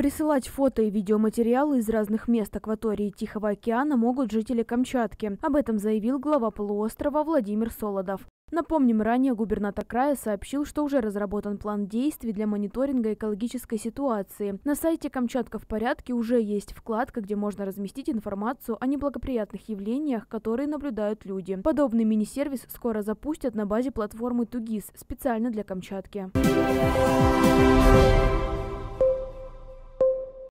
Присылать фото и видеоматериалы из разных мест акватории Тихого океана могут жители Камчатки. Об этом заявил глава полуострова Владимир Солодов. Напомним, ранее губернатор края сообщил, что уже разработан план действий для мониторинга экологической ситуации. На сайте «Камчатка в порядке» уже есть вкладка, где можно разместить информацию о неблагоприятных явлениях, которые наблюдают люди. Подобный мини-сервис скоро запустят на базе платформы «Тугис» специально для Камчатки.